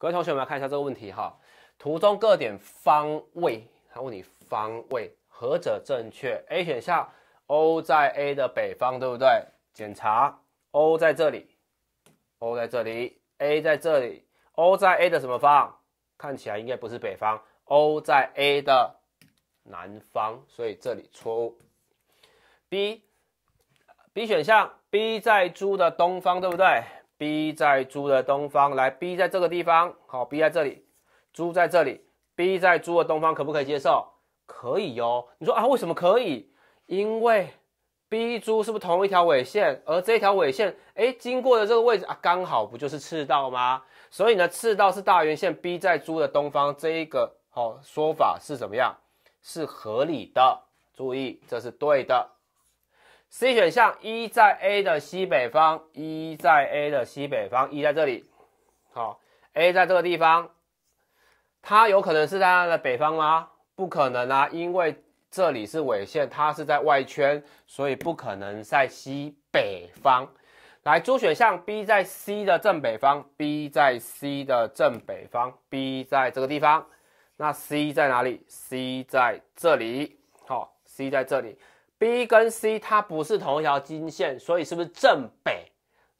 各位同学们，来看一下这个问题哈。图中各点方位，它问你方位何者正确？A 选项，O 在 A 的北方，对不对？检查，O 在这里，O 在这里，A 在这里，O 在 A 的什么方？看起来应该不是北方，O 在 A 的南方，所以这里错误。B，B 选项，B 在猪的东方，对不对？B 在猪的东方，来，B 在这个地方，好，B 在这里，猪在这里，B 在猪的东方，可不可以接受？可以哟。你说啊，为什么可以？因为 B 猪是不是同一条纬线？而这条纬线，哎，经过的这个位置啊，刚好不就是赤道吗？所以呢，赤道是大圆线。B 在猪的东方，这一个哦说法是怎么样？是合理的，注意，这是对的。C 选项，E 在 A 的西北方，E 在 A 的西北方，E 在这里，好，A 在这个地方，它有可能是在它的北方吗？不可能啊，因为这里是纬线，它是在外圈，所以不可能在西北方。来，D 选项，B 在 C 的正北方，B 在 C 的正北方，B 在这个地方，那 C 在哪里？C 在这里，好，C 在这里。B 跟 C 它不是同一条经线，所以是不是正北？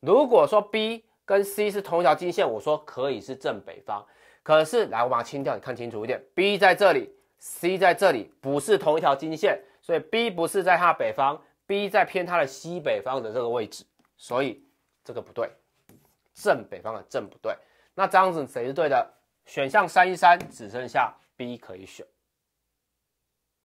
如果说 B 跟 C 是同一条经线，我说可以是正北方。可是，来我把它清掉，你看清楚一点。B 在这里，C 在这里，不是同一条经线，所以 B 不是在它北方，B 在偏它的西北方的这个位置，所以这个不对，正北方的正不对。那这样子谁是对的？选项三一三只剩下 B 可以选。